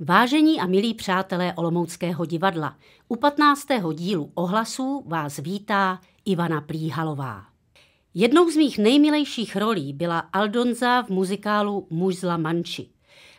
Vážení a milí přátelé Olomouckého divadla, u 15. dílu ohlasů vás vítá Ivana Plíhalová. Jednou z mých nejmilejších rolí byla Aldonza v muzikálu Muž Manči.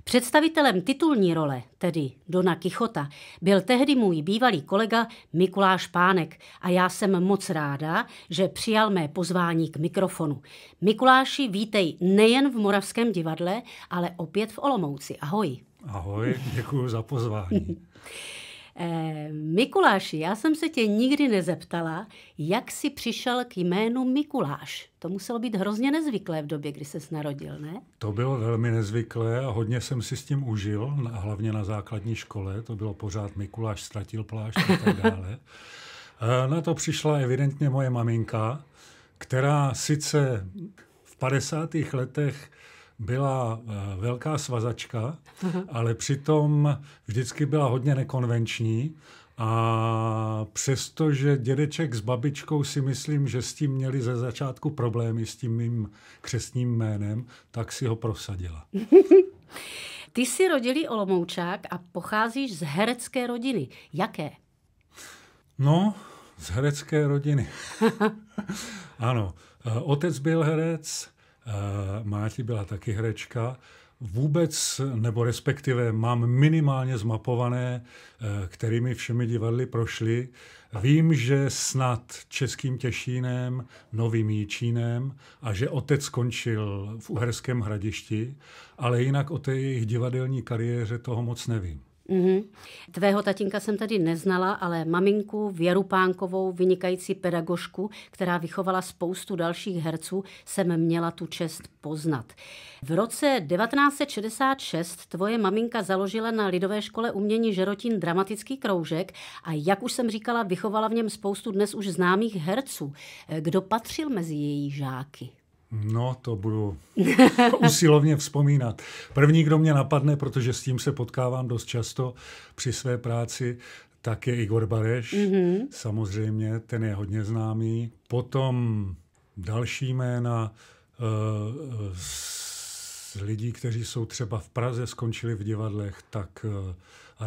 Představitelem titulní role, tedy Dona Kichota, byl tehdy můj bývalý kolega Mikuláš Pánek a já jsem moc ráda, že přijal mé pozvání k mikrofonu. Mikuláši, vítej nejen v Moravském divadle, ale opět v Olomouci. Ahoj. Ahoj, děkuji za pozvání. Eh, Mikuláši, já jsem se tě nikdy nezeptala, jak jsi přišel k jménu Mikuláš. To muselo být hrozně nezvyklé v době, kdy se narodil, ne? To bylo velmi nezvyklé a hodně jsem si s tím užil, hlavně na základní škole. To bylo pořád Mikuláš ztratil plášť a tak dále. Eh, na to přišla evidentně moje maminka, která sice v 50. letech byla eh, velká svazačka, mhm. ale přitom vždycky byla hodně nekonvenční a přestože dědeček s babičkou si myslím, že s tím měli ze začátku problémy, s tím mým křesním jménem, tak si ho prosadila. Ty jsi rodilý Olomoučák a pocházíš z herecké rodiny. Jaké? No, z herecké rodiny. ano, eh, otec byl herec, Eh, Máti byla taky herečka. Vůbec, nebo respektive mám minimálně zmapované, eh, kterými všemi divadly prošly. Vím, že snad Českým Těšínem, Novým Jíčínem a že otec skončil v Uherském hradišti, ale jinak o té jejich divadelní kariéře toho moc nevím. Mm-hmm. Tvého tatínka jsem tady neznala, ale maminku Věru Pánkovou, vynikající pedagožku, která vychovala spoustu dalších herců, jsem měla tu čest poznat. V roce 1966 tvoje maminka založila na Lidové škole umění Žerotín dramatický kroužek a jak už jsem říkala, vychovala v něm spoustu dnes už známých herců. Kdo patřil mezi její žáky? No, to budu usilovně vzpomínat. První, kdo mě napadne, protože s tím se potkávám dost často při své práci, tak je Igor Bareš. Mm-hmm. Samozřejmě, ten je hodně známý. Potom další jména uh, z lidí, kteří jsou třeba v Praze, skončili v divadlech, tak uh,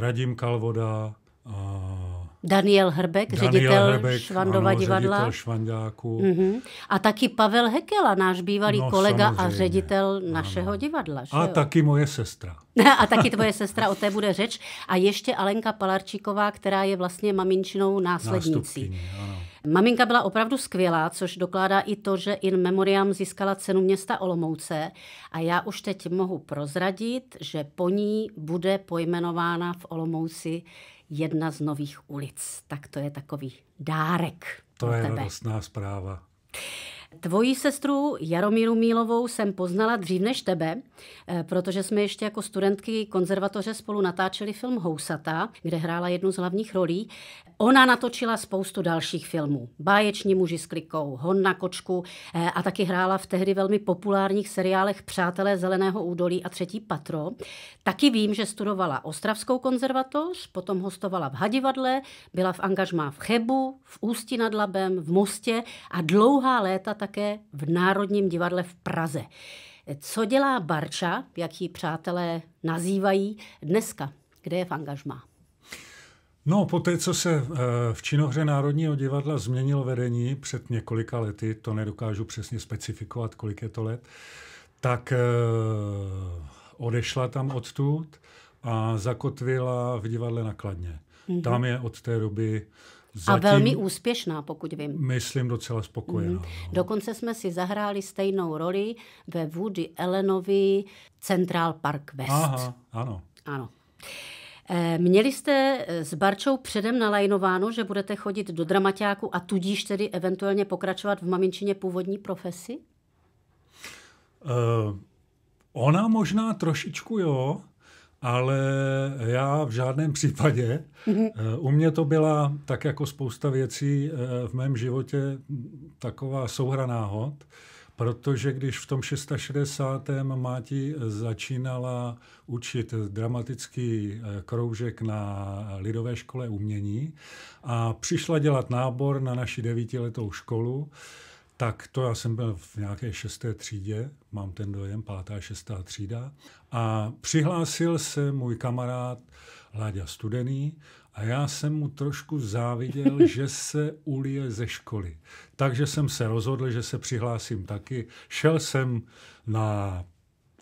Radim Kalvoda, Eh, Daniel Hrbek, Daniel ředitel Hrbek, Švandova ano, divadla. Ředitel Švandáku. Uh-huh. A taky Pavel Hekela, náš bývalý no, kolega samozřejmě. a ředitel našeho divadla. Že a jo? taky moje sestra. a taky tvoje sestra, o té bude řeč. A ještě Alenka Palarčíková, která je vlastně maminčinou následnicí. Maminka byla opravdu skvělá, což dokládá i to, že In Memoriam získala cenu města Olomouce a já už teď mohu prozradit, že po ní bude pojmenována v Olomouci jedna z nových ulic. Tak to je takový dárek. To je tebe. radostná zpráva. Tvoji sestru Jaromíru Mílovou jsem poznala dřív než tebe, eh, protože jsme ještě jako studentky konzervatoře spolu natáčeli film Housata, kde hrála jednu z hlavních rolí. Ona natočila spoustu dalších filmů. Báječní muži s klikou, Hon na kočku eh, a taky hrála v tehdy velmi populárních seriálech Přátelé zeleného údolí a Třetí patro. Taky vím, že studovala Ostravskou konzervatoř, potom hostovala v Hadivadle, byla v angažmá v Chebu, v Ústí nad Labem, v Mostě a dlouhá léta také v Národním divadle v Praze. Co dělá Barča, jak ji přátelé nazývají, dneska? Kde je v angažmá? No, po té, co se eh, v činohře Národního divadla změnilo vedení před několika lety, to nedokážu přesně specifikovat, kolik je to let, tak eh, odešla tam odtud a zakotvila v divadle nakladně. Mm-hmm. Tam je od té doby Zatím a velmi úspěšná, pokud vím. Myslím docela spokojená. Mm. Dokonce jsme si zahráli stejnou roli ve Woody Ellenovi Central Park West. Aha, ano. Ano. Eh, měli jste eh, s Barčou předem nalajnováno, že budete chodit do dramaťáku a tudíž tedy eventuálně pokračovat v maminčině původní profesi? Uh, ona možná trošičku jo, ale já v žádném případě. Mhm. Eh, u mě to byla, tak jako spousta věcí eh, v mém životě, taková souhra náhod, protože když v tom 660. Máti začínala učit dramatický eh, kroužek na Lidové škole umění a přišla dělat nábor na naši devítiletou školu, tak to já jsem byl v nějaké šesté třídě, mám ten dojem, pátá, šestá třída. A přihlásil se můj kamarád Láďa Studený a já jsem mu trošku záviděl, že se ulije ze školy. Takže jsem se rozhodl, že se přihlásím taky. Šel jsem na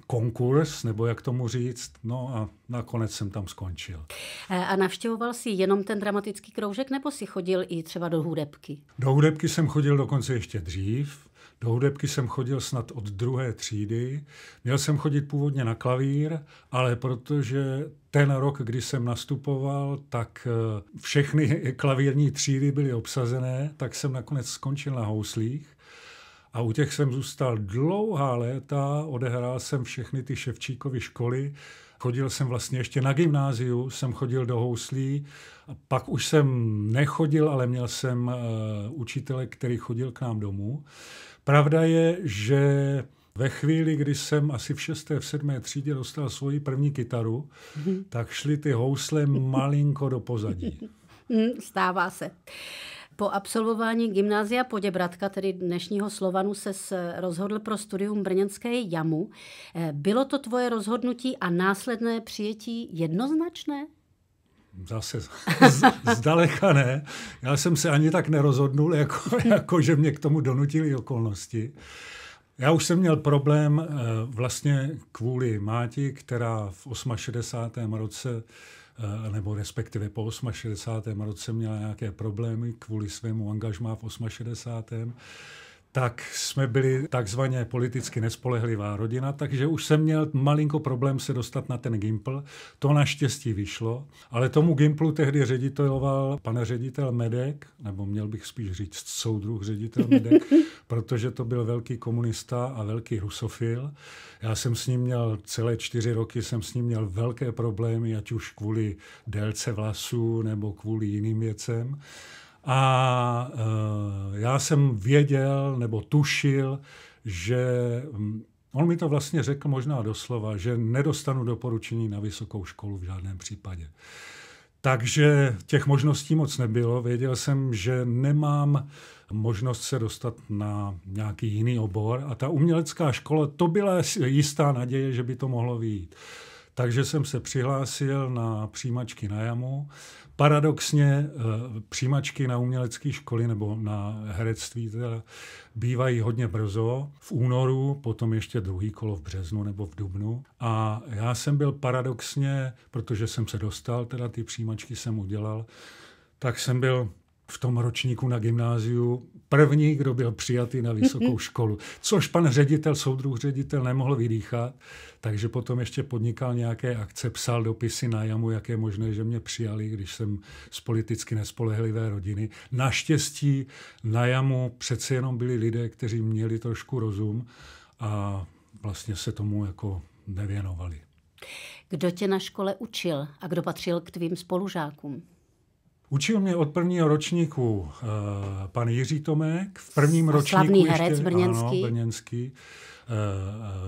konkurs, nebo jak tomu říct, no a nakonec jsem tam skončil. A navštěvoval jsi jenom ten dramatický kroužek, nebo si chodil i třeba do hudebky? Do hudebky jsem chodil dokonce ještě dřív. Do hudebky jsem chodil snad od druhé třídy. Měl jsem chodit původně na klavír, ale protože ten rok, kdy jsem nastupoval, tak eh, všechny klavírní třídy byly obsazené, tak jsem nakonec skončil na houslích. A u těch jsem zůstal dlouhá léta, odehrál jsem všechny ty Ševčíkovy školy, chodil jsem vlastně ještě na gymnáziu, jsem chodil do houslí, a pak už jsem nechodil, ale měl jsem uh, učitele, který chodil k nám domů. Pravda je, že ve chvíli, kdy jsem asi v šesté, v sedmé třídě dostal svoji první kytaru, mhm. tak šly ty housle malinko do pozadí. Hm, stává se. Po absolvování gymnázia Poděbratka, tedy dnešního Slovanu, se rozhodl pro studium Brněnské jamu. Eh, bylo to tvoje rozhodnutí a následné přijetí jednoznačné? Zase z, zdaleka ne. Já jsem se ani tak nerozhodnul, jako, hm. jako že mě k tomu donutili okolnosti. Já už jsem měl problém eh, vlastně kvůli máti, která v 68. roce Eh, nebo respektive po 68. roce měla nějaké problémy kvůli svému angažmá v 68 tak jsme byli takzvaně politicky nespolehlivá rodina, takže už jsem měl malinko problém se dostat na ten Gimpl. To naštěstí vyšlo, ale tomu Gimplu tehdy řediteloval pan ředitel Medek, nebo měl bych spíš říct soudruh ředitel Medek, protože to byl velký komunista a velký rusofil. Já jsem s ním měl celé čtyři roky, jsem s ním měl velké problémy, ať už kvůli délce vlasů nebo kvůli jiným věcem. A eh, já jsem věděl nebo tušil, že mm, on mi to vlastně řekl možná doslova, že nedostanu doporučení na vysokou školu v žádném případě. Takže těch možností moc nebylo. Věděl jsem, že nemám možnost se dostat na nějaký jiný obor a ta umělecká škola, to byla jistá naděje, že by to mohlo výjít. Takže jsem se přihlásil na přijímačky na jamu. Paradoxně eh, přijímačky na umělecké školy nebo na herectví teda eh, bývají hodně brzo, v únoru, potom ještě druhý kolo v březnu nebo v dubnu. A já jsem byl paradoxně, protože jsem se dostal, teda ty přijímačky jsem udělal, tak jsem byl v tom ročníku na gymnáziu první, kdo byl přijatý na vysokou mhm. školu. Což pan ředitel, soudruh ředitel nemohl vydýchat, takže potom ještě podnikal nějaké akce, psal dopisy na jamu, jak je možné, že mě přijali, když jsem z politicky nespolehlivé rodiny. Naštěstí na jamu přece jenom byli lidé, kteří měli trošku rozum a vlastně se tomu jako nevěnovali. Kdo tě na škole učil a kdo patřil k tvým spolužákům? Učil mě od prvního ročníku uh, pan Jiří Tomek, v prvním ročníku Slavný ještě, herec Brněnský, ano, Brněnský uh,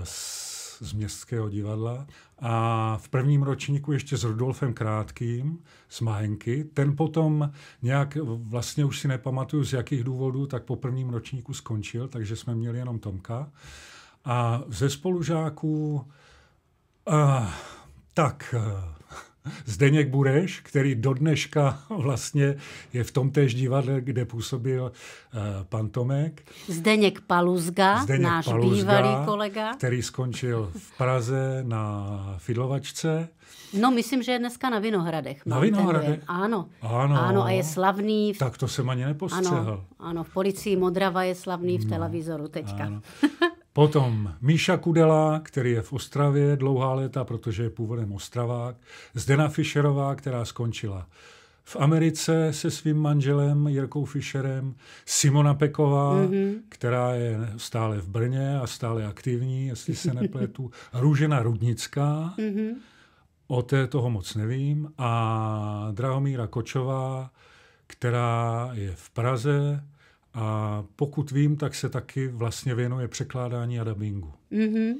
z, z Městského divadla a v prvním ročníku ještě s Rudolfem Krátkým z Mahenky. Ten potom nějak, vlastně už si nepamatuju z jakých důvodů, tak po prvním ročníku skončil, takže jsme měli jenom Tomka. A ze spolužáků, uh, tak... Uh, Zdeněk Bureš, který do dneška vlastně je v tom též divadle, kde působil eh, pan Tomek. Zdeněk Paluzga, Zdeněk náš Paluzga, bývalý kolega. Který skončil v Praze na Fidlovačce. No, myslím, že je dneska na Vinohradech. Na Vinohradech? Ano. ano. Ano, a je slavný. V... Tak to jsem ani nepostřehl. Ano, ano v policii Modrava je slavný v no. televizoru teďka. Ano. Potom Míša Kudela, který je v Ostravě dlouhá léta, protože je původem Ostravák. Zdena Fischerová, která skončila v Americe se svým manželem Jirkou Fischerem, Simona Peková, mm-hmm. která je stále v Brně a stále aktivní, jestli se nepletu, Růžena Rudnická, mm-hmm. o té toho moc nevím, a Drahomíra Kočová, která je v Praze, a pokud vím, tak se taky vlastně věnuje překládání a dubbingu. Mm-hmm.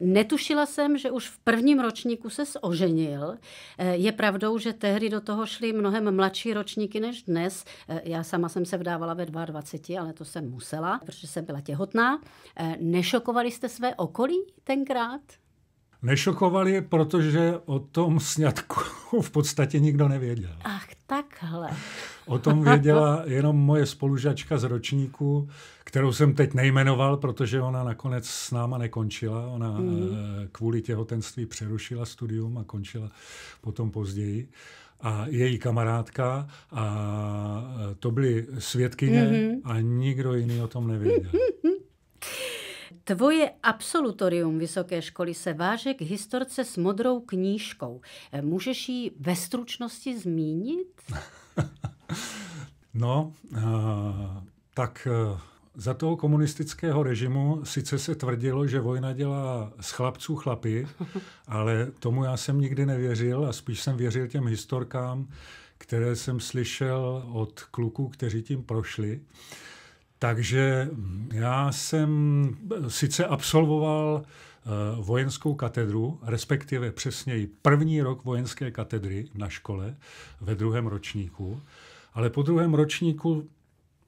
Netušila jsem, že už v prvním ročníku se oženil. E, je pravdou, že tehdy do toho šli mnohem mladší ročníky než dnes. E, já sama jsem se vdávala ve 22, ale to jsem musela, protože jsem byla těhotná. E, nešokovali jste své okolí tenkrát? Nešokovali, protože o tom sňatku v podstatě nikdo nevěděl. Ach, takhle. O tom věděla jenom moje spolužačka z ročníku, kterou jsem teď nejmenoval, protože ona nakonec s náma nekončila. Ona mm. kvůli těhotenství přerušila studium a končila potom později. A její kamarádka a eh, to byly svědkyně mm-hmm. a nikdo jiný o tom nevěděl. Tvoje absolutorium Vysoké školy se váže k historce s modrou knížkou. Eh, můžeš ji ve stručnosti zmínit? No, eh, tak eh, za toho komunistického režimu sice se tvrdilo, že vojna dělá z chlapců chlapy, ale tomu já jsem nikdy nevěřil a spíš jsem věřil těm historkám, které jsem slyšel od kluků, kteří tím prošli. Takže já jsem eh, sice absolvoval vojenskou katedru, respektive přesněji první rok vojenské katedry na škole ve druhém ročníku, ale po druhém ročníku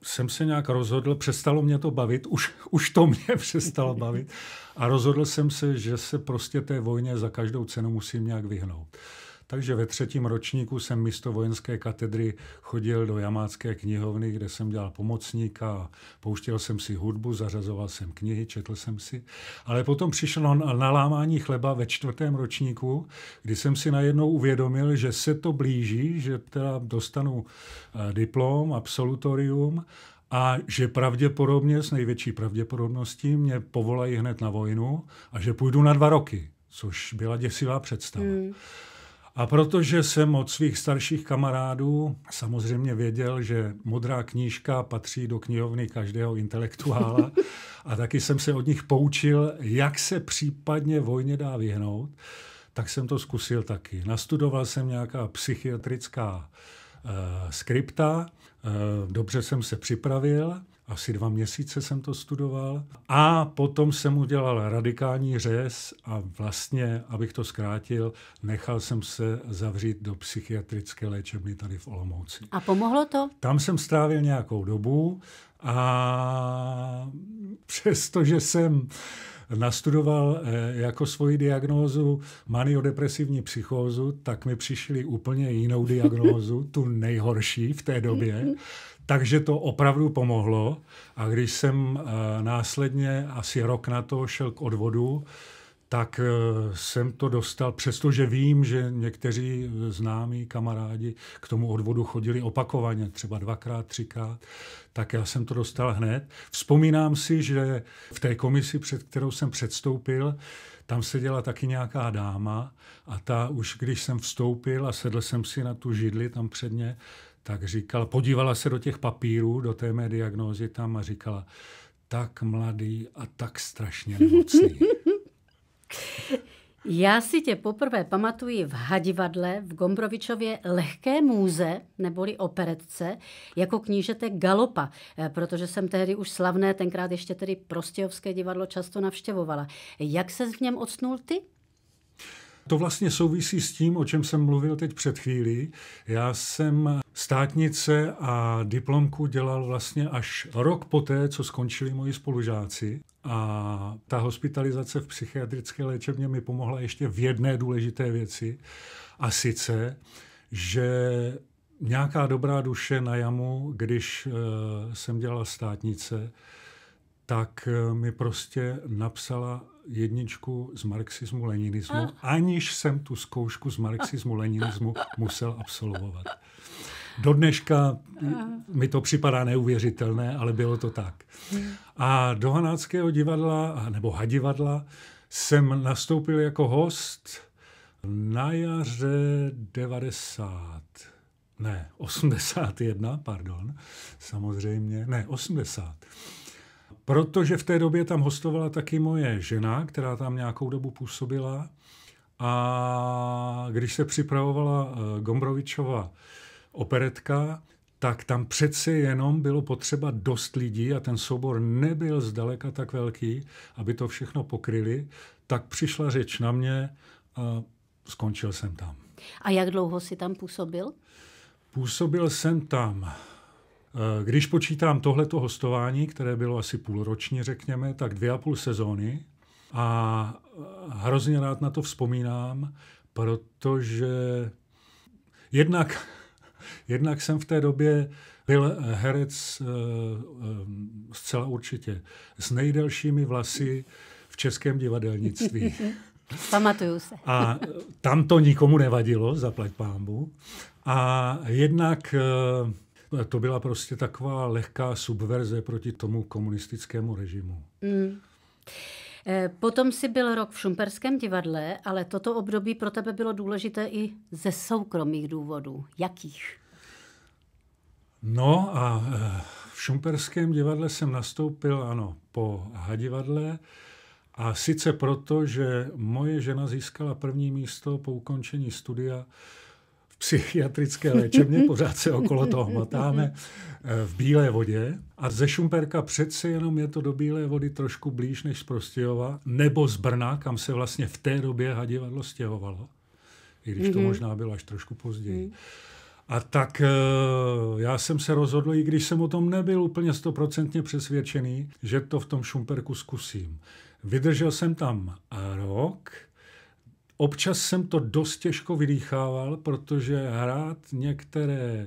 jsem se nějak rozhodl, přestalo mě to bavit, už, už to mě přestalo bavit a rozhodl jsem se, že se prostě té vojně za každou cenu musím nějak vyhnout. Takže ve třetím ročníku jsem místo vojenské katedry chodil do jamácké knihovny, kde jsem dělal pomocníka, pouštěl jsem si hudbu, zařazoval jsem knihy, četl jsem si. Ale potom přišlo nalámání chleba ve čtvrtém ročníku, kdy jsem si najednou uvědomil, že se to blíží, že teda dostanu eh, diplom, absolutorium a že pravděpodobně, s největší pravděpodobností, mě povolají hned na vojnu a že půjdu na dva roky, což byla děsivá představa. Mm. A protože jsem od svých starších kamarádů samozřejmě věděl, že modrá knížka patří do knihovny každého intelektuála a taky jsem se od nich poučil, jak se případně vojně dá vyhnout, tak jsem to zkusil taky. Nastudoval jsem nějaká psychiatrická eh, skripta, eh, dobře jsem se připravil asi dva měsíce jsem to studoval. A potom jsem udělal radikální řez a vlastně, abych to zkrátil, nechal jsem se zavřít do psychiatrické léčebny tady v Olomouci. A pomohlo to? Tam jsem strávil nějakou dobu a přestože jsem nastudoval eh, jako svoji diagnózu maniodepresivní psychózu, tak mi přišli úplně jinou diagnózu, tu nejhorší v té době. Takže to opravdu pomohlo. A když jsem eh, následně asi rok na to šel k odvodu, tak eh, jsem to dostal, přestože vím, že někteří známí kamarádi k tomu odvodu chodili opakovaně, třeba dvakrát, třikrát, tak já jsem to dostal hned. Vzpomínám si, že v té komisi, před kterou jsem předstoupil, tam seděla taky nějaká dáma a ta už, když jsem vstoupil a sedl jsem si na tu židli tam před ně, tak říkala, podívala se do těch papírů, do té mé diagnózy tam a říkala, tak mladý a tak strašně nemocný. Já si tě poprvé pamatuji v Hadivadle v Gombrovičově lehké můze, neboli operetce, jako knížete Galopa, eh, protože jsem tehdy už slavné, tenkrát ještě tedy Prostějovské divadlo často navštěvovala. Jak se v něm odsnul ty? To vlastně souvisí s tím, o čem jsem mluvil teď před chvílí. Já jsem státnice a diplomku dělal vlastně až rok poté, co skončili moji spolužáci. A ta hospitalizace v psychiatrické léčebně mi pomohla ještě v jedné důležité věci. A sice, že nějaká dobrá duše na jamu, když eh, jsem dělal státnice, tak eh, mi prostě napsala jedničku z marxismu, leninismu, ah. aniž jsem tu zkoušku z marxismu, leninismu musel absolvovat. Do dneška ah. mi to připadá neuvěřitelné, ale bylo to tak. A do Hanáckého divadla, nebo Hadivadla, jsem nastoupil jako host na jaře 90 ne, 81, pardon, samozřejmě, ne, 80. Protože v té době tam hostovala taky moje žena, která tam nějakou dobu působila. A když se připravovala eh, Gombrovičova operetka, tak tam přece jenom bylo potřeba dost lidí a ten soubor nebyl zdaleka tak velký, aby to všechno pokryli, tak přišla řeč na mě a skončil jsem tam. A jak dlouho si tam působil? Působil jsem tam Eh, když počítám tohleto hostování, které bylo asi půlročně, řekněme, tak dvě a půl sezóny a eh, hrozně rád na to vzpomínám, protože jednak, jednak jsem v té době byl eh, herec zcela určitě s nejdelšími vlasy v českém divadelnictví. Pamatuju se. A tam to nikomu nevadilo, zaplať pámbu. A jednak to byla prostě taková lehká subverze proti tomu komunistickému režimu. Mm. Eh, potom si byl rok v Šumperském divadle, ale toto období pro tebe bylo důležité i ze soukromých důvodů. Jakých? No a eh, v Šumperském divadle jsem nastoupil, ano, po Hadivadle. A sice proto, že moje žena získala první místo po ukončení studia psychiatrické léčebně, pořád se okolo toho matáme, eh, v Bílé vodě. A ze Šumperka přece jenom je to do Bílé vody trošku blíž než z Prostějova, nebo z Brna, kam se vlastně v té době hadivadlo stěhovalo. I když to mhm. možná bylo až trošku později. Mhm. A tak eh, já jsem se rozhodl, i když jsem o tom nebyl úplně stoprocentně přesvědčený, že to v tom Šumperku zkusím. Vydržel jsem tam rok, Občas jsem to dost těžko vydýchával, protože hrát některé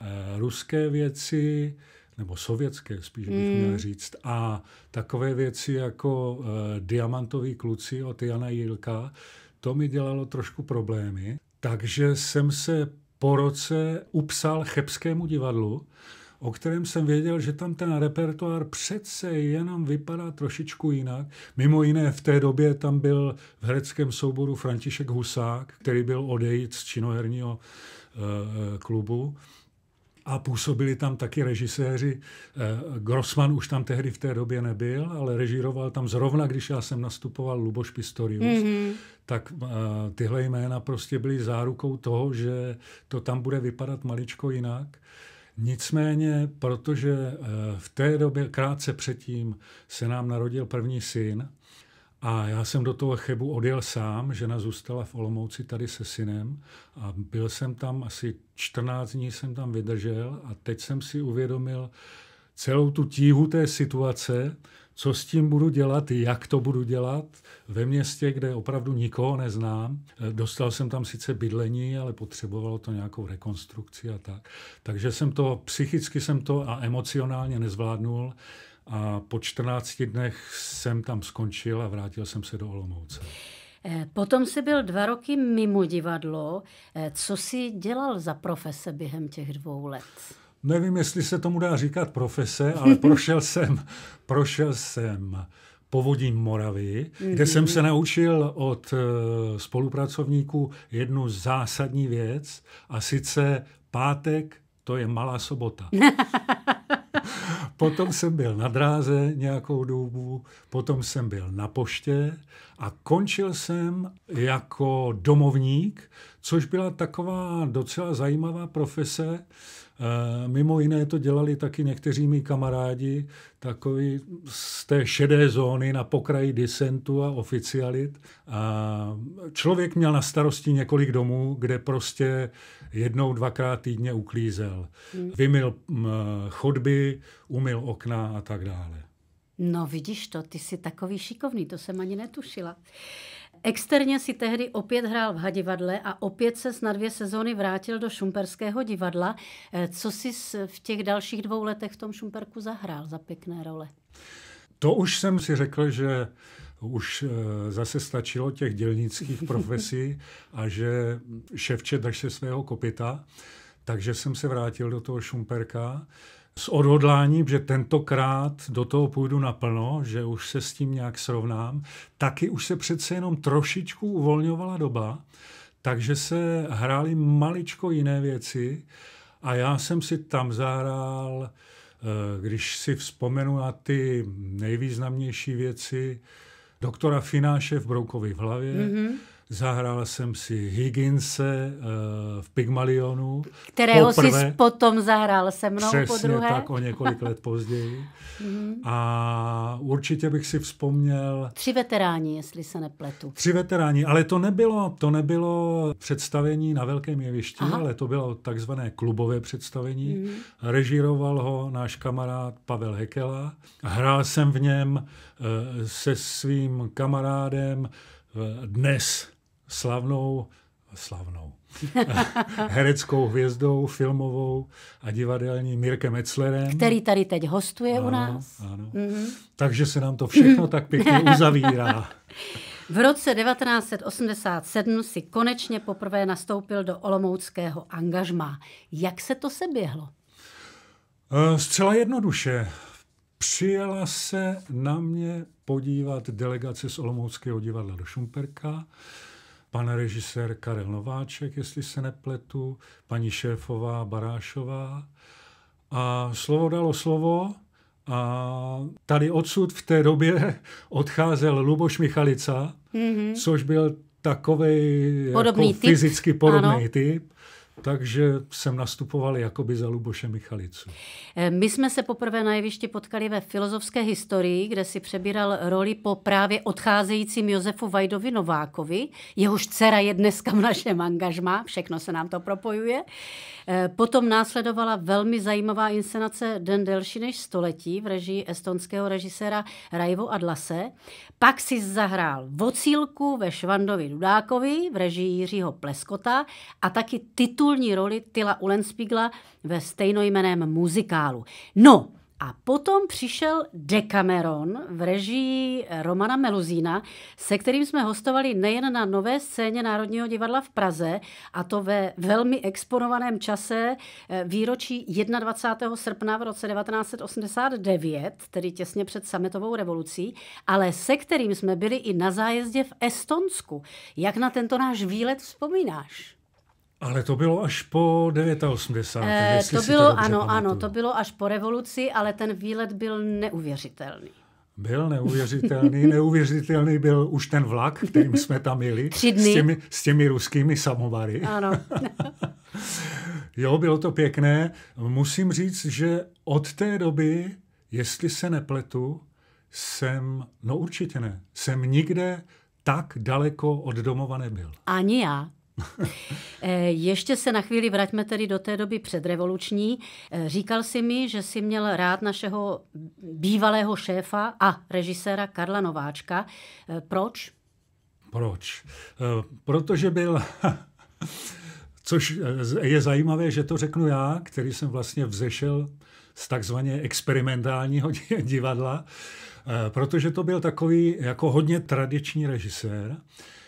eh, ruské věci, nebo sovětské spíš bych mm. měl hmm. říct, a takové věci jako e, Diamantoví kluci od Jana Jilka, to mi dělalo trošku problémy. Takže jsem se po roce upsal Chebskému divadlu, o kterém jsem věděl, že tam ten repertoár přece jenom vypadá trošičku jinak. Mimo jiné v té době tam byl v hereckém souboru František Husák, který byl odejít z činoherního e, klubu a působili tam taky režiséři. Eh, Grossman už tam tehdy v té době nebyl, ale režíroval tam zrovna, když já jsem nastupoval Luboš Pistorius. Mm-hmm. Tak tyhle jména prostě byly zárukou toho, že to tam bude vypadat maličko jinak. Nicméně, protože eh, v té době, krátce předtím, se nám narodil první syn a já jsem do toho Chebu odjel sám, žena zůstala v Olomouci tady se synem a byl jsem tam asi 14 dní jsem tam vydržel a teď jsem si uvědomil, celou tu tíhu té situace, co s tím budu dělat, jak to budu dělat ve městě, kde opravdu nikoho neznám. Eh, dostal jsem tam sice bydlení, ale potřebovalo to nějakou rekonstrukci a tak. Takže jsem to, psychicky jsem to a emocionálně nezvládnul a po 14 dnech jsem tam skončil a vrátil jsem se do Olomouce. Eh, potom jsi byl dva roky mimo divadlo. Eh, co jsi dělal za profese během těch dvou let? nevím, jestli se tomu dá říkat profese, ale prošel jsem, prošel jsem povodím Moravy, mm-hmm. kde jsem mhm. se naučil od eh, spolupracovníků jednu zásadní věc, a sice pátek to je malá sobota. potom jsem byl na dráze nějakou dobu, potom jsem byl na poště a končil jsem jako domovník, což byla taková docela zajímavá profese, Eh, mimo jiné to dělali taky někteří mý kamarádi, takový z té šedé zóny na pokraji disentu a oficialit. A člověk měl na starosti několik domů, kde prostě jednou, dvakrát týdně uklízel. Hmm. Vymyl eh, chodby, umyl okna a tak dále. No vidíš to, ty jsi takový šikovný, to jsem ani netušila. Externě si tehdy opět hrál v Hadivadle a opět se na dvě sezóny vrátil do Šumperského divadla. Eh, co jsi v těch dalších dvou letech v tom Šumperku zahrál za pěkné role? To už jsem si řekl, že už eh, zase stačilo těch dělnických profesí a že ševče daš se svého kopita, takže jsem se vrátil do toho Šumperka s odhodláním, že tentokrát do toho půjdu naplno, že už se s tím nějak srovnám, taky už se přece jenom trošičku uvolňovala doba, takže se hrály maličko jiné věci a já jsem si tam zahrál, eh, když si vzpomenu na ty nejvýznamnější věci, doktora Fináše v Broukovi v hlavě, mm-hmm Zahrál jsem si Higginse uh, v Pygmalionu. Kterého si potom zahrál se mnou přesně, po druhé. tak o několik let později. Mhm. a určitě bych si vzpomněl... Tři veteráni, jestli se nepletu. Tři veteráni, ale to nebylo, to nebylo představení na velkém jevišti, Aha. ale to bylo takzvané klubové představení. Mhm. Režíroval ho náš kamarád Pavel Hekela. Hrál jsem v něm uh, se svým kamarádem eh, dnes slavnou, slavnou, hereckou hvězdou filmovou a divadelní Mirkem Metzlerem. Který tady teď hostuje ano, u nás. Ano. Mm-hmm. Takže se nám to všechno tak pěkně uzavírá. V roce 1987 si konečně poprvé nastoupil do olomouckého angažmá. Jak se to seběhlo? Eh, zcela jednoduše. Přijela se na mě podívat delegace z Olomouckého divadla do Šumperka pan režisér Karel Nováček, jestli se nepletu, paní šéfová Barášová. A slovo dalo slovo a tady odsud v té době odcházel Luboš Michalica, mm-hmm. což byl takový jako typ. fyzicky podobný ano. typ takže jsem nastupoval jakoby za Luboše Michalicu. Eh, my jsme se poprvé na jevišti potkali ve filozofské historii, kde si přebíral roli po právě odcházejícím Josefu Vajdovi Novákovi. Jehož dcera je dneska v našem angažmá, všechno se nám to propojuje. Eh, potom následovala velmi zajímavá inscenace Den delší než století v režii estonského režiséra Raivo Adlase. Pak si zahrál Vocílku ve Švandovi Dudákovi v režii Jiřího Pleskota a taky titul titulní roli Tyla Ulenspigla ve stejnojmeném muzikálu. No, a potom přišel Decameron v režii Romana Meluzína, se kterým jsme hostovali nejen na nové scéně Národního divadla v Praze, a to ve velmi exponovaném čase eh, výročí 21. srpna v roce 1989, tedy těsně před sametovou revolucí, ale se kterým jsme byli i na zájezdě v Estonsku. Jak na tento náš výlet vzpomínáš? Ale to bylo až po 89. Eh, to bylo, to ano, pamatuju. ano, to bylo až po revoluci, ale ten výlet byl neuvěřitelný. Byl neuvěřitelný. Neuvěřitelný byl už ten vlak, kterým jsme tam jeli. Tři dny. S těmi, s těmi ruskými samovary. Ano. jo, bylo to pěkné. Musím říct, že od té doby, jestli se nepletu, jsem, no určitě ne, jsem nikde tak daleko od domova nebyl. Ani já. Eh, ještě se na chvíli vraťme tedy do té doby předrevoluční. Eh, říkal si mi, že si měl rád našeho bývalého šéfa a režiséra Karla Nováčka. Eh, proč? Proč? Protože byl Což je zajímavé, že to řeknu já, který jsem vlastně vzešel z takzvaně experimentálního divadla, protože to byl takový jako hodně tradiční režisér,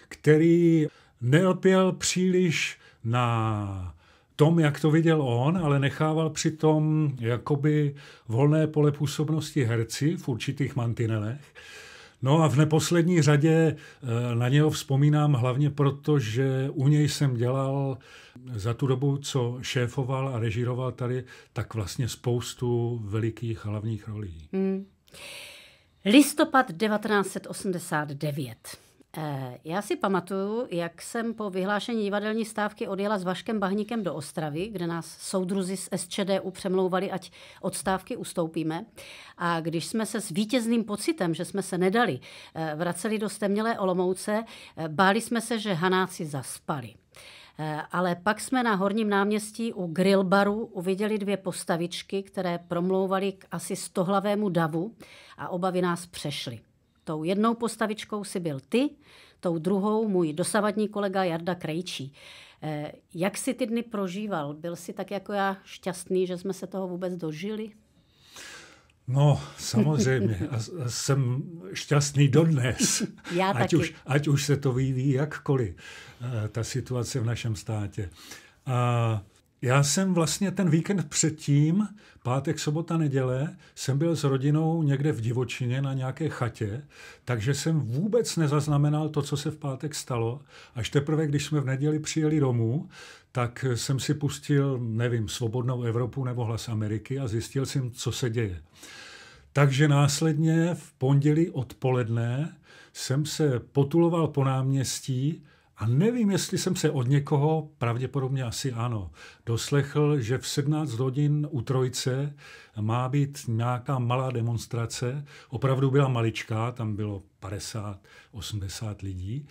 který nelpěl příliš na tom, jak to viděl on, ale nechával přitom jakoby volné pole působnosti herci v určitých mantinelech. No a v neposlední řadě eh, na něho vzpomínám hlavně proto, že u něj jsem dělal za tu dobu, co šéfoval a režíroval tady, tak vlastně spoustu velikých hlavních rolí. Hmm. Listopad 1989. Eh, já si pamatuju, jak jsem po vyhlášení divadelní stávky odjela s Vaškem Bahníkem do Ostravy, kde nás soudruzi z SČDU přemlouvali, ať od stávky ustoupíme. A když jsme se s vítězným pocitem, že jsme se nedali, eh, vraceli do stemnělé Olomouce, eh, báli jsme se, že Hanáci zaspali. Ale pak jsme na Horním náměstí u grillbaru uviděli dvě postavičky, které promlouvaly k asi stohlavému davu a obavy nás přešly. Tou jednou postavičkou si byl ty, tou druhou můj dosavadní kolega Jarda Krejčí. Eh, jak si ty dny prožíval? Byl si tak jako já šťastný, že jsme se toho vůbec dožili? No, samozřejmě. A, a jsem šťastný dodnes. Já ať, taky. Už, ať už se to vyvíjí jakkoliv, eh, ta situace v našem státě. A já jsem vlastně ten víkend předtím, pátek, sobota, neděle, jsem byl s rodinou někde v divočině na nějaké chatě, takže jsem vůbec nezaznamenal to, co se v pátek stalo. Až teprve, když jsme v neděli přijeli domů, tak jsem si pustil, nevím, Svobodnou Evropu nebo Hlas Ameriky a zjistil jsem, co se děje. Takže následně v pondělí odpoledne jsem se potuloval po náměstí, a nevím, jestli jsem se od někoho, pravděpodobně asi ano, doslechl, že v 17 hodin u trojce má být nějaká malá demonstrace. Opravdu byla maličká, tam bylo 50-80 lidí.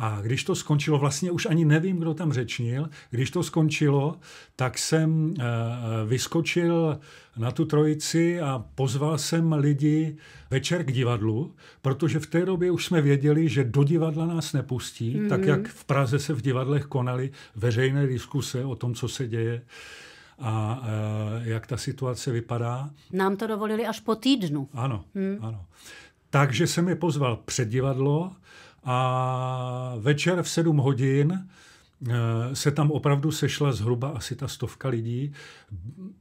A když to skončilo, vlastně už ani nevím, kdo tam řečnil, když to skončilo, tak jsem eh, eh, vyskočil na tu trojici a pozval jsem lidi večer k divadlu, protože v té době už jsme věděli, že do divadla nás nepustí, mm-hmm. tak mhm. jak v Praze se v divadlech konaly veřejné diskuse o tom, co se děje a eh, jak ta situace vypadá. Nám to dovolili až po týdnu. Ano, mm. ano. Takže jsem je pozval před divadlo, a večer v 7 hodin eh, se tam opravdu sešla zhruba asi ta stovka lidí,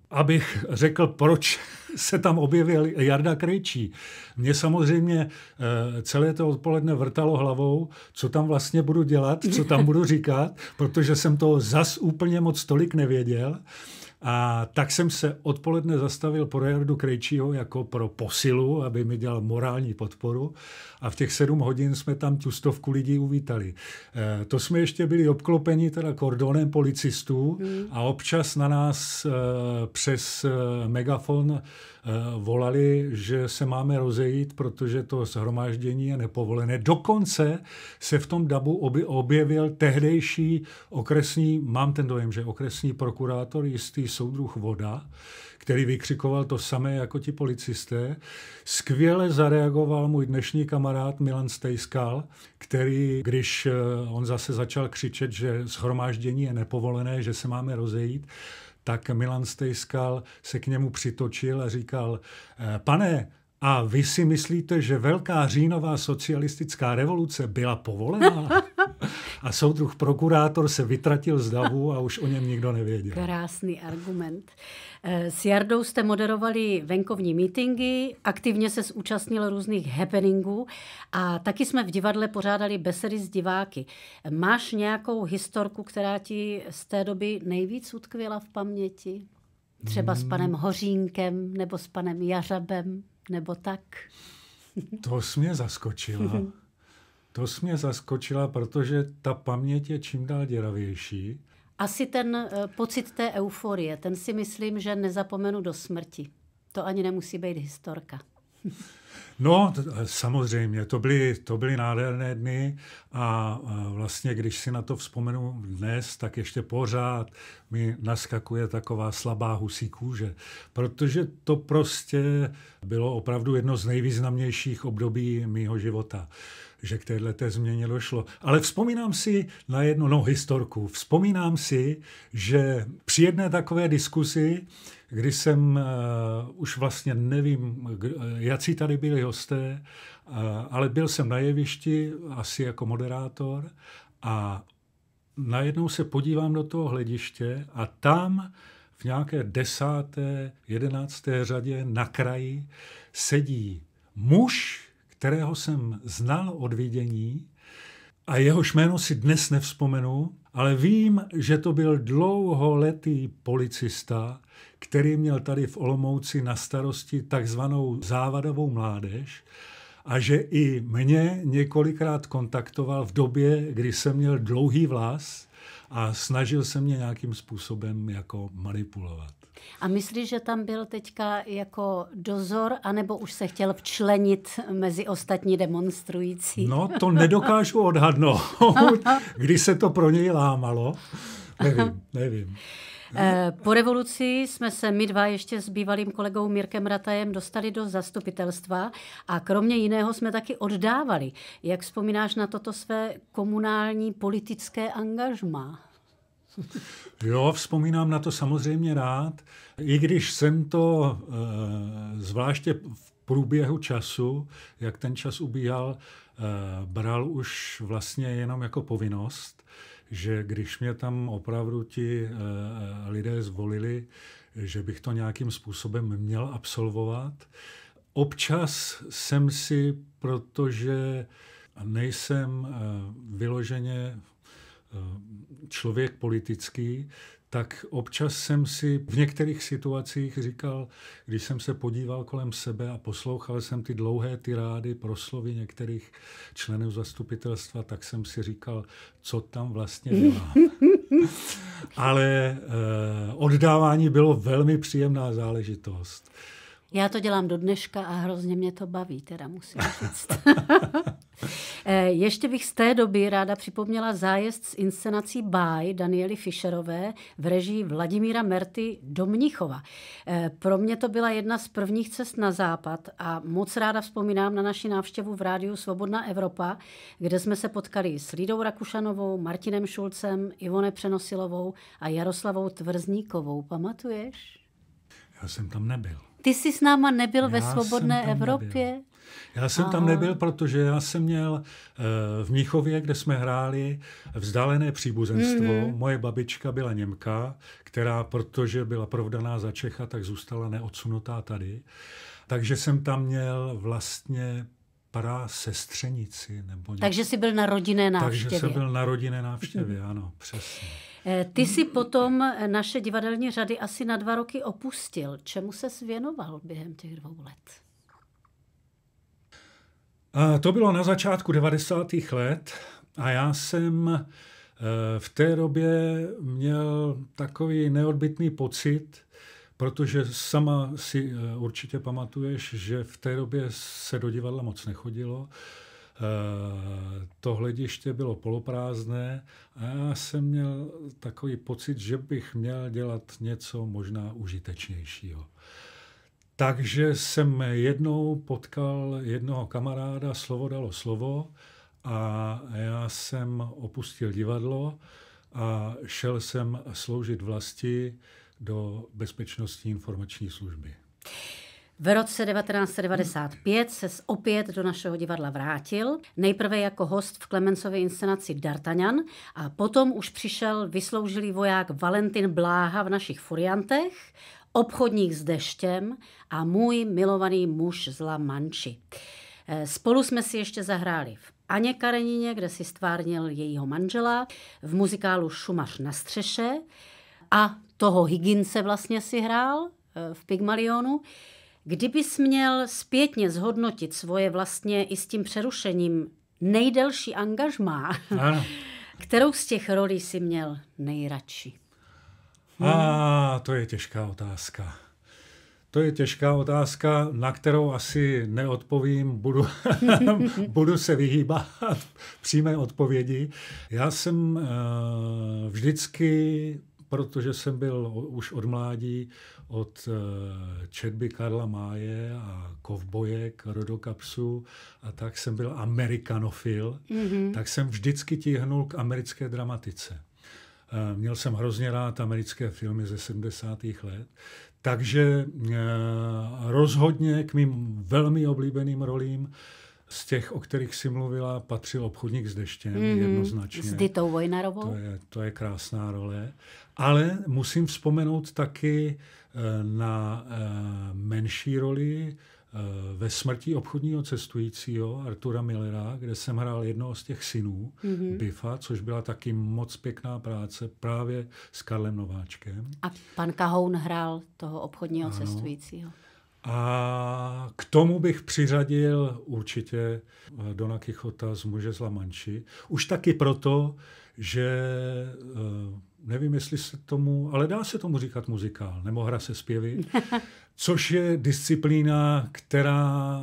abych řekl, proč se tam objevil Jarda Krejčí. Mně samozřejmě eh, celé to odpoledne vrtalo hlavou, co tam vlastně budu dělat, co tam budu říkat, protože jsem to zas úplně moc tolik nevěděl. A tak jsem se odpoledne zastavil pro Jardu Krejčího jako pro posilu, aby mi dělal morální podporu. A v těch sedm hodin jsme tam tu stovku lidí uvítali. E, to jsme ještě byli obklopeni teda kordonem policistů mm. a občas na nás e, přes e, megafon Eh, volali, že se máme rozejít, protože to shromáždění je nepovolené. Dokonce se v tom dabu objevil tehdejší okresní, mám ten dojem, že okresní prokurátor, jistý soudruh Voda, který vykřikoval to samé jako ti policisté. Skvěle zareagoval můj dnešní kamarád Milan Stejskal, který, když eh, on zase začal křičet, že shromáždění je nepovolené, že se máme rozejít, tak Milan Stejskal se k němu přitočil a říkal, eh, pane, a vy si myslíte, že velká říjnová socialistická revoluce byla povolená? a soudruh prokurátor se vytratil z davu a už o něm nikdo nevěděl. Krásný argument. Eh, s Jardou jste moderovali venkovní mítingy, aktivně se zúčastnil různých happeningů a taky jsme v divadle pořádali besedy s diváky. Máš nějakou historku, která ti z té doby nejvíc utkvěla v paměti? Třeba hmm. s panem Hořínkem nebo s panem Jařabem nebo tak? To jsi mě zaskočila. To jsi mě zaskočila, protože ta paměť je čím dál děravější. Asi ten eh, pocit té euforie, ten si myslím, že nezapomenu do smrti. To ani nemusí být historka. No, eh, samozřejmě, to byly, to byly nádherné dny a vlastně, když si na to vzpomenu dnes, tak ještě pořád mi naskakuje taková slabá husí kůže, protože to prostě bylo opravdu jedno z nejvýznamnějších období mýho života že k té změně došlo. Ale vzpomínám si na jednu, no historku, vzpomínám si, že při jedné takové diskusi, kdy jsem, uh, už vlastně nevím, eh, jaký tady byli hosté, uh, ale byl jsem na jevišti, asi jako moderátor, a najednou se podívám do toho hlediště a tam v nějaké desáté, jedenácté řadě na kraji sedí muž, kterého jsem znal od vidění a jeho jméno si dnes nevzpomenu, ale vím, že to byl dlouholetý policista, který měl tady v Olomouci na starosti takzvanou závadovou mládež a že i mě několikrát kontaktoval v době, kdy jsem měl dlouhý vlas a snažil se mě nějakým způsobem jako manipulovat. A myslíš, že tam byl teďka jako dozor, anebo už se chtěl včlenit mezi ostatní demonstrující? No, to nedokážu odhadnout, kdy se to pro něj lámalo. Nevím, nevím. Eh, po revoluci jsme se my dva ještě s bývalým kolegou Mirkem Ratajem dostali do zastupitelstva a kromě jiného jsme taky oddávali. Jak vzpomínáš na toto své komunální politické angažma? Jo, vzpomínám na to samozřejmě rád, i když jsem to eh, zvláště v průběhu času, jak ten čas ubíhal, eh, bral už vlastně jenom jako povinnost, že když mě tam opravdu ti eh, lidé zvolili, že bych to nějakým způsobem měl absolvovat. Občas jsem si, protože nejsem vyloženě Eh, člověk politický, tak občas jsem si v některých situacích říkal, když jsem se podíval kolem sebe a poslouchal jsem ty dlouhé tirády, proslovy některých členů zastupitelstva, tak jsem si říkal, co tam vlastně dělám. Ale eh, oddávání bylo velmi příjemná záležitost. Já to dělám do dneška a hrozně mě to baví, teda musím říct. Eh, ještě bych z té doby ráda připomněla zájezd s inscenací Báj Daniely Fischerové v režii Vladimíra Merty do Mnichova. Eh, pro mě to byla jedna z prvních cest na západ a moc ráda vzpomínám na naši návštěvu v rádiu Svobodná Evropa, kde jsme se potkali s Lidou Rakušanovou, Martinem Šulcem, Ivone Přenosilovou a Jaroslavou Tvrzníkovou. Pamatuješ? Já jsem tam nebyl. Ty jsi s náma nebyl já ve svobodné Evropě? Nebyl. Já jsem Aha. tam nebyl, protože já jsem měl eh, v Míchově, kde jsme hráli, vzdálené příbuzenstvo. Mm-hmm. Moje babička byla Němka, která, protože byla provdaná za Čecha, tak zůstala neodsunutá tady. Takže jsem tam měl vlastně pra sestřenici. Nebo něco. Takže jsi byl na rodinné návštěvě. Takže jsem byl na rodinné návštěvě, mhm. ano, přesně. Eh, ty si potom naše divadelní řady asi na dva roky opustil. Čemu se věnoval během těch dvou let? to bylo na začátku 90. let a já jsem eh, v té době měl takový neodbitný pocit, Protože sama si eh, určitě pamatuješ, že v té době se do divadla moc nechodilo. Eh, to hlediště bylo poloprázdné a já jsem měl takový pocit, že bych měl dělat něco možná užitečnějšího. Takže jsem jednou potkal jednoho kamaráda, slovo dalo slovo, a já jsem opustil divadlo a šel jsem sloužit vlasti do Bezpečnostní informační služby. V roce 1995 se opět do našeho divadla vrátil, nejprve jako host v Klemencově inscenaci D'Artagnan a potom už přišel vysloužilý voják Valentin Bláha v našich furiantech, obchodník s deštěm a můj milovaný muž z La Manči. Eh, spolu jsme si ještě zahráli v Aně Karenině, kde si stvárnil jejího manžela, v muzikálu Šumař na střeše, a toho Higginse vlastně si hrál eh, v Pygmalionu. Kdybys měl zpětně zhodnotit svoje vlastně i s tím přerušením nejdelší angažmá, ano. kterou z těch rolí si měl nejradši? Hmm. A to je těžká otázka. To je těžká otázka, na kterou asi neodpovím, budu, budu se vyhýbat přímé odpovědi. Já jsem eh, vždycky protože jsem byl už od mládí od eh, četby Karla Máje a kovbojek, rodokapsu a tak jsem byl amerikanofil, mm-hmm. tak jsem vždycky tíhnul k americké dramatice. Eh, měl jsem hrozně rád americké filmy ze 70. let, takže eh, rozhodně k mým velmi oblíbeným rolím z těch, o kterých si mluvila, patřil obchodník s deštěm mm jednoznačně. S Ditou Vojnarovou. To je, to je krásná role. Ale musím vzpomenout taky eh, na eh, menší roli eh, ve smrti obchodního cestujícího Artura Millera, kde jsem hrál jednoho z těch synů, mm-hmm. Bifa, což byla taky moc pěkná práce právě s Karlem Nováčkem. A pan Kahoun hrál toho obchodního ano. cestujícího. A k tomu bych přiřadil určitě eh, Dona Kichota z Muže z Lamanči. Už taky proto, že eh, nevím, jestli se tomu, ale dá se tomu říkat muzikál, nebo hra se zpěvy, což je disciplína, která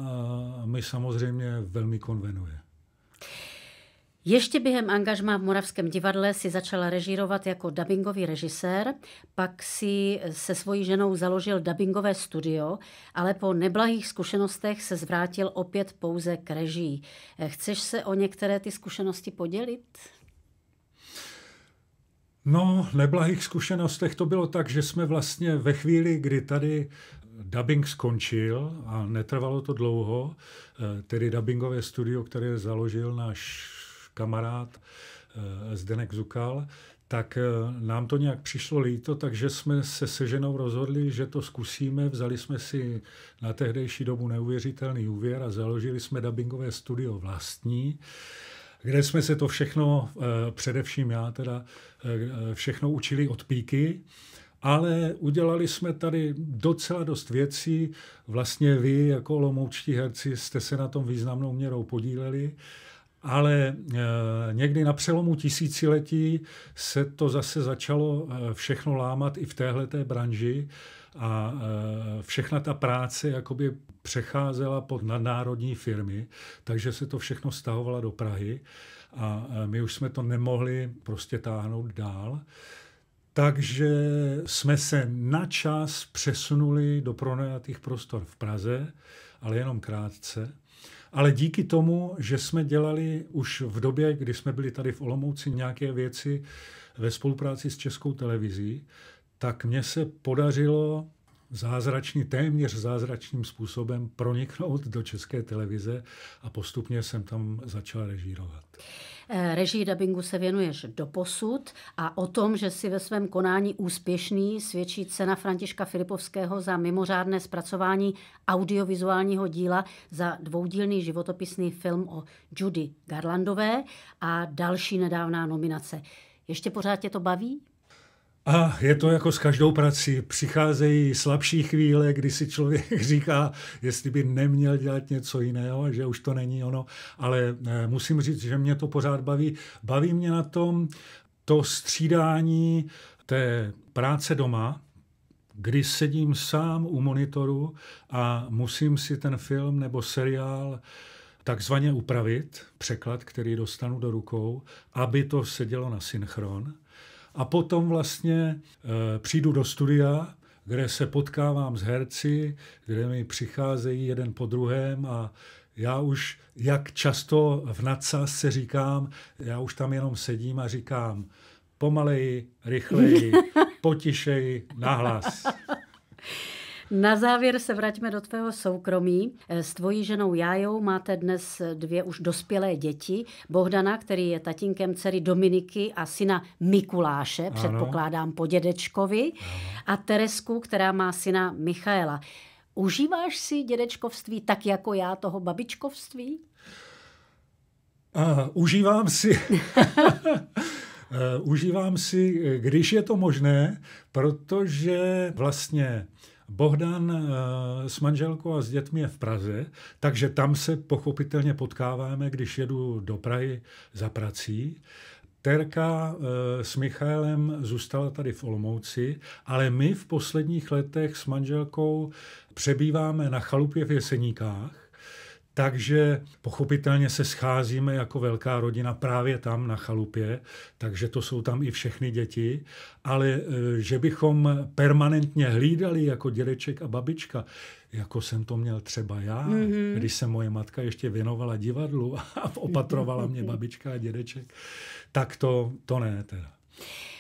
eh, mi samozřejmě velmi konvenuje. Ještě během angažma v Moravském divadle si začala režírovat jako dubbingový režisér, pak si se svojí ženou založil dubbingové studio, ale po neblahých zkušenostech se zvrátil opět pouze k režii. Chceš se o některé ty zkušenosti podělit? No, neblahých zkušenostech to bylo tak, že jsme vlastně ve chvíli, kdy tady dubbing skončil a netrvalo to dlouho, eh, tedy dubbingové studio, které založil náš kamarád eh, Zdenek Zukal, tak eh, nám to nějak přišlo líto, takže jsme se seženou rozhodli, že to zkusíme. Vzali jsme si na tehdejší dobu neuvěřitelný úvěr a založili jsme dubbingové studio vlastní, kde jsme se to všechno, eh, především já teda, všechno učili od píky ale udělali jsme tady docela dost věcí. Vlastně vy jako lomoučtí herci jste se na tom významnou měrou podíleli ale e, někdy na přelomu tisíciletí se to zase začalo e, všechno lámat i v téhle té branži a e, všechna ta práce jakoby přecházela pod nadnárodní firmy, takže se to všechno stahovalo do Prahy a my už jsme to nemohli prostě táhnout dál. Takže jsme se na čas přesunuli do pronajatých prostor v Praze, ale jenom krátce. Ale díky tomu, že jsme dělali už v době, kdy jsme byli tady v Olomouci nějaké věci ve spolupráci s Českou televizí, tak mně se podařilo zázračný, téměř zázračným způsobem proniknout do české televize a postupně jsem tam začal režírovat. Eh, režii dabingu se věnuješ do posud a o tom, že si ve svém konání úspěšný, svědčí cena Františka Filipovského za mimořádné zpracování audiovizuálního díla za dvoudílný životopisný film o Judy Garlandové a další nedávná nominace. Ještě pořád tě to baví? A je to jako s každou prací. Přicházejí slabší chvíle, kdy si člověk říká, jestli by neměl dělat něco jiného, že už to není ono. Ale eh, musím říct, že mě to pořád baví. Baví mě na tom to střídání té práce doma, kdy sedím sám u monitoru a musím si ten film nebo seriál takzvaně upravit, překlad, který dostanu do rukou, aby to sedělo na synchron. A potom vlastně e, přijdu do studia, kde se potkávám s herci, kde mi přicházejí jeden po druhém a já už, jak často v nadsázce říkám, já už tam jenom sedím a říkám pomaleji, rychleji, potišeji, nahlas. Na závěr se vraťme do tvého soukromí. Eh, s tvojí ženou Jájou máte dnes dvě už dospělé děti. Bohdana, který je tatínkem dcery Dominiky a syna Mikuláše, ano. předpokládám po dědečkovi, ano. a Teresku, která má syna Michaela. Užíváš si dědečkovství tak jako já toho babičkovství? Uh, užívám si. Eh, užívám si, když je to možné, protože vlastně Bohdan eh, s manželkou a s dětmi je v Praze, takže tam se pochopitelně potkáváme, když jedu do Prahy za prací. Terka eh, s Michaelem zůstala tady v Olomouci, ale my v posledních letech s manželkou přebýváme na chalupě v Jeseníkách, takže pochopitelně se scházíme jako velká rodina právě tam na chalupě, takže to jsou tam i všechny děti, ale e, že bychom permanentně hlídali jako dědeček a babička, jako jsem to měl třeba já, mm-hmm. když se moje matka ještě věnovala divadlu a opatrovala mě babička a dědeček, tak to, to ne teda.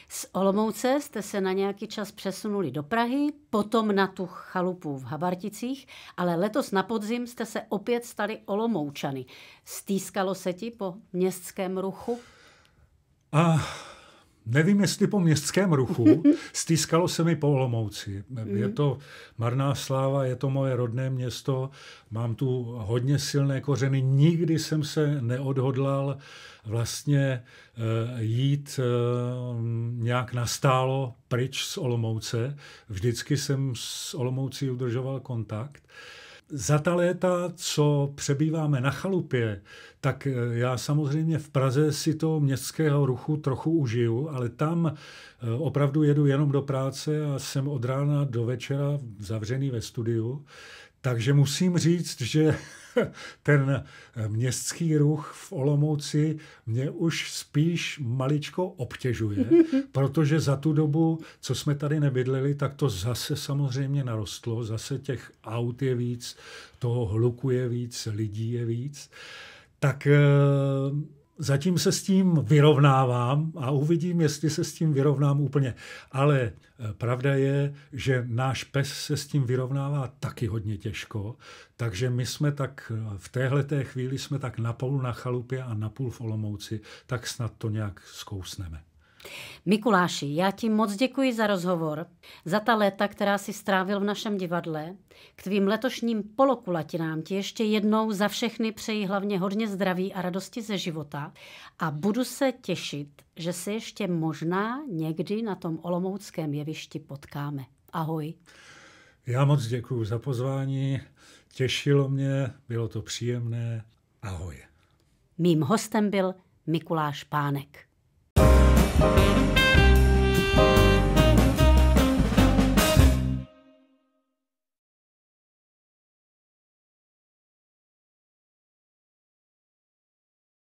Z Olomouce jste se na nějaký čas přesunuli do Prahy, potom na tu chalupu v Habarticích, ale letos na podzim jste se opět stali Olomoučany. Stýskalo se ti po městském ruchu? Uh. Nevím, jestli po městském ruchu, stýskalo se mi po Olomouci. Je mhm. to marná sláva, je to moje rodné město, mám tu hodně silné kořeny. Nikdy jsem se neodhodlal vlastně eh, jít eh, nějak nastálo pryč z Olomouce. Vždycky jsem s Olomoucí udržoval kontakt za ta léta, co přebýváme na chalupě, tak eh, já samozřejmě v Praze si to městského ruchu trochu užiju, ale tam eh, opravdu jedu jenom do práce a jsem od rána do večera zavřený ve studiu. Takže musím říct, že ten eh, městský ruch v Olomouci mě už spíš maličko obtěžuje, protože za tu dobu, co jsme tady nebydleli, tak to zase samozřejmě narostlo, zase těch aut je víc, toho hluku je víc, lidí je víc. Tak eh, zatím se s tím vyrovnávám a uvidím, jestli se s tím vyrovnám úplně. Ale eh, pravda je, že náš pes se s tím vyrovnává taky hodně těžko, takže my jsme tak eh, v téhle té chvíli jsme tak napůl na chalupě a napůl v Olomouci, tak snad to nějak zkousneme. Mikuláši, já ti moc děkuji za rozhovor, za ta léta, která si strávil v našem divadle. K tvým letošním polokulatinám ti ještě jednou za všechny přeji hlavně hodně zdraví a radosti ze života a budu se těšit, že se ještě možná někdy na tom olomouckém jevišti potkáme. Ahoj. Já moc děkuji za pozvání, těšilo mě, bylo to příjemné. Ahoj. Mým hostem byl Mikuláš Pánek. Thank you.